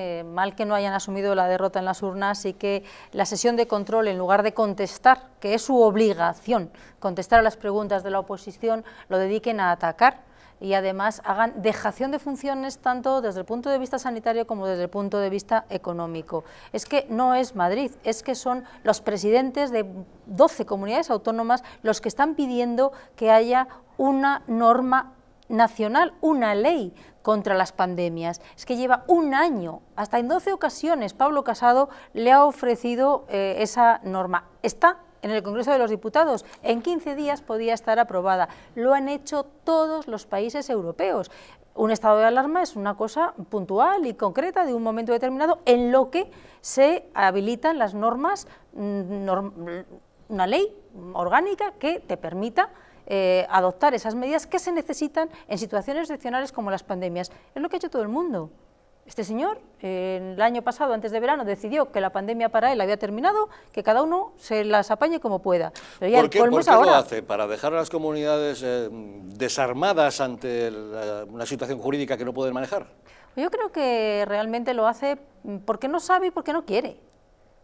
Eh, mal que no hayan asumido la derrota en las urnas y que la sesión de control, en lugar de contestar, que es su obligación, contestar a las preguntas de la oposición, lo dediquen a atacar y además hagan dejación de funciones tanto desde el punto de vista sanitario como desde el punto de vista económico. Es que no es Madrid, es que son los presidentes de 12 comunidades autónomas los que están pidiendo que haya una norma nacional una ley contra las pandemias. Es que lleva un año, hasta en 12 ocasiones, Pablo Casado le ha ofrecido eh, esa norma. Está en el Congreso de los Diputados. En 15 días podía estar aprobada. Lo han hecho todos los países europeos. Un estado de alarma es una cosa puntual y concreta de un momento determinado en lo que se habilitan las normas, mm, una ley orgánica que te permita eh, adoptar esas medidas que se necesitan en situaciones excepcionales como las pandemias. Es lo que ha hecho todo el mundo. Este señor, el año pasado, antes de verano, decidió que la pandemia para él había terminado, que cada uno se las apañe como pueda. Pero ya ¿Por qué, lo hace? ¿Para dejar a las comunidades eh, desarmadas ante eh, una situación jurídica que no pueden manejar? Yo creo que realmente lo hace porque no sabe y porque no quiere.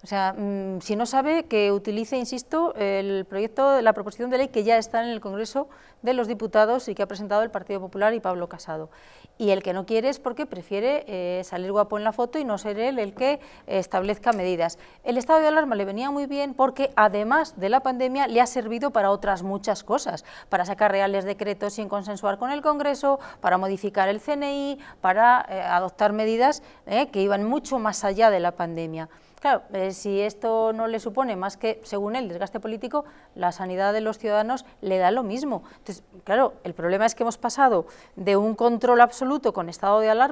O sea, mm, si no sabe, que utilice, insisto, el proyecto, la proposición de ley que ya está en el Congreso de los Diputados y que ha presentado el Partido Popular y Pablo Casado. Y el que no quiere es porque prefiere eh, salir guapo en la foto y no ser él el que establezca medidas. El estado de alarma le venía muy bien porque, además de la pandemia, le ha servido para otras muchas cosas, para sacar reales decretos sin consensuar con el Congreso, para modificar el CNI, para eh, adoptar medidas eh, que iban mucho más allá de la pandemia. Claro, eh, si esto no le supone más que, según él, desgaste político, la sanidad de los ciudadanos le da lo mismo. Entonces, claro, el problema es que hemos pasado de un control absoluto con estado de alarma